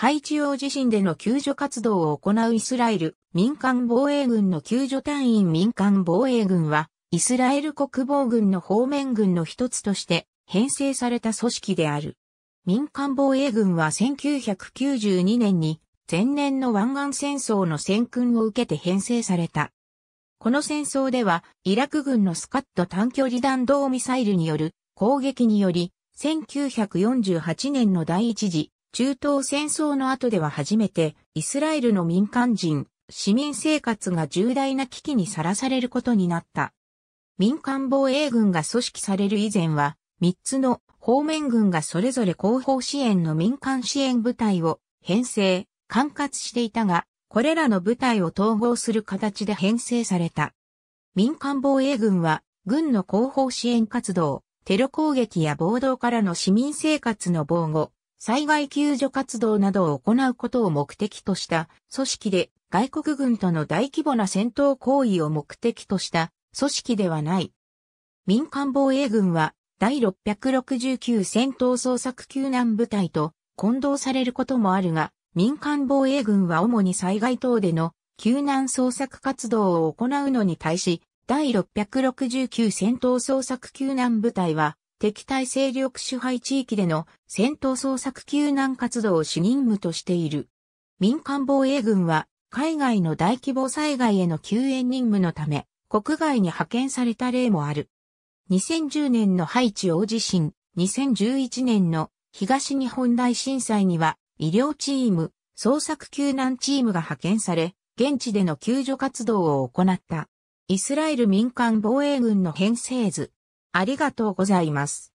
ハイチ王地震での救助活動を行うイスラエル民間防衛軍の救助隊員民間防衛軍は、イスラエル国防軍の方面軍の一つとして編成された組織である。民間防衛軍は1992年に前年の湾岸戦争の戦訓を受けて編成された。この戦争では、イラク軍のスカット短距離弾道ミサイルによる攻撃により、1948年の第一次中東戦争の後では初めてイスラエルの民間人、市民生活が重大な危機にさらされることになった。民間防衛軍が組織される以前は、3つの方面軍がそれぞれ後方支援の民間支援部隊を編成、管轄していたが、これらの部隊を統合する形で編成された。民間防衛軍は、軍の後方支援活動、テロ攻撃や暴動からの市民生活の防護、災害救助活動などを行うことを目的とした組織で外国軍との大規模な戦闘行為を目的とした組織ではない。民間防衛軍は第669戦闘捜索救難部隊と混同されることもあるが、民間防衛軍は主に災害等での救難捜索活動を行うのに対し、第669戦闘捜索救難部隊は敵対勢力支配地域での戦闘捜索救難活動を主任務としている。民間防衛軍は海外の大規模災害への救援任務のため国外に派遣された例もある。2010年のハイチ大地震、2011年の東日本大震災には医療チーム、捜索救難チームが派遣され、現地での救助活動を行った。イスラエル民間防衛軍の編成図、ありがとうございます。